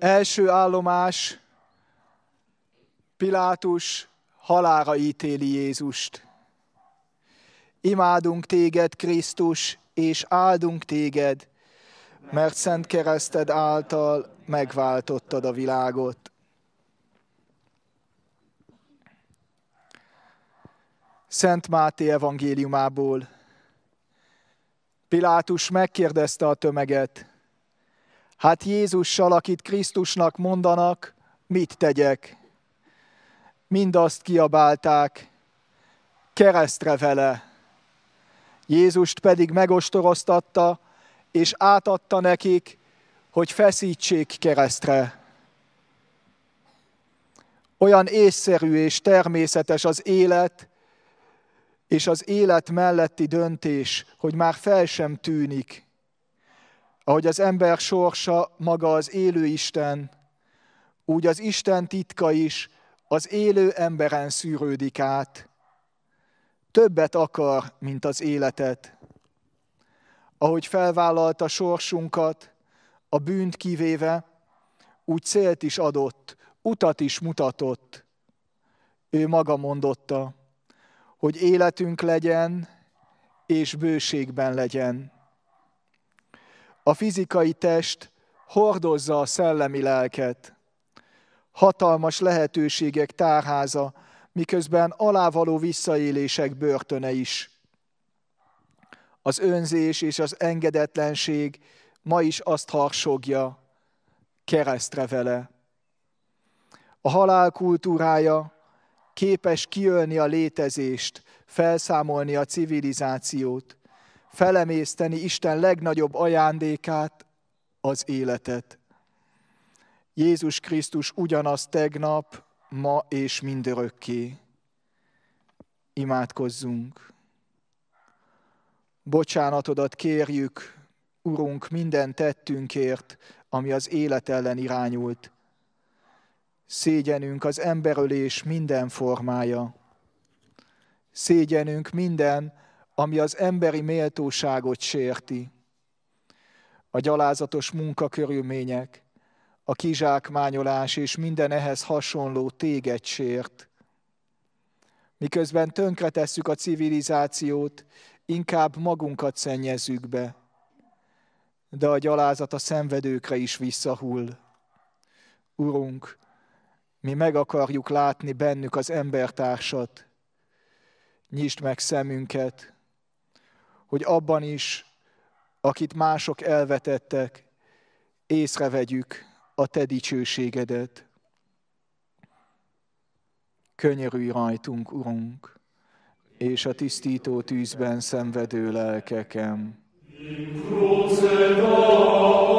Első állomás, Pilátus halára ítéli Jézust. Imádunk téged, Krisztus, és áldunk téged, mert szent kereszted által megváltottad a világot. Szent Máté evangéliumából. Pilátus megkérdezte a tömeget, Hát Jézussal, akit Krisztusnak mondanak, mit tegyek? Mindazt kiabálták, keresztre vele. Jézust pedig megostoroztatta, és átadta nekik, hogy feszítsék keresztre. Olyan észszerű és természetes az élet, és az élet melletti döntés, hogy már fel sem tűnik, ahogy az ember sorsa maga az élő Isten, úgy az Isten titka is az élő emberen szűrődik át. Többet akar, mint az életet. Ahogy felvállalta sorsunkat, a bűnt kivéve, úgy célt is adott, utat is mutatott. Ő maga mondotta, hogy életünk legyen, és bőségben legyen a fizikai test hordozza a szellemi lelket. Hatalmas lehetőségek tárháza, miközben alávaló visszaélések börtöne is. Az önzés és az engedetlenség ma is azt harsogja, keresztre vele. A halál kultúrája képes kiölni a létezést, felszámolni a civilizációt, felemészteni Isten legnagyobb ajándékát, az életet. Jézus Krisztus ugyanaz tegnap, ma és mindörökké. Imádkozzunk. Bocsánatodat kérjük, Urunk, minden tettünkért, ami az élet ellen irányult. Szégyenünk az emberölés minden formája. Szégyenünk minden, ami az emberi méltóságot sérti, a gyalázatos munkakörülmények, a kizsákmányolás és minden ehhez hasonló téged sért. Miközben tönkretesszük a civilizációt, inkább magunkat szennyezzük be. De a gyalázat a szenvedőkre is visszahull. Urunk, mi meg akarjuk látni bennük az embertársat. Nyisd meg szemünket, hogy abban is, akit mások elvetettek, észrevegyük a te dicsőségedet. Könyörülj rajtunk, Urunk, és a tisztító tűzben szenvedő lelkekem. In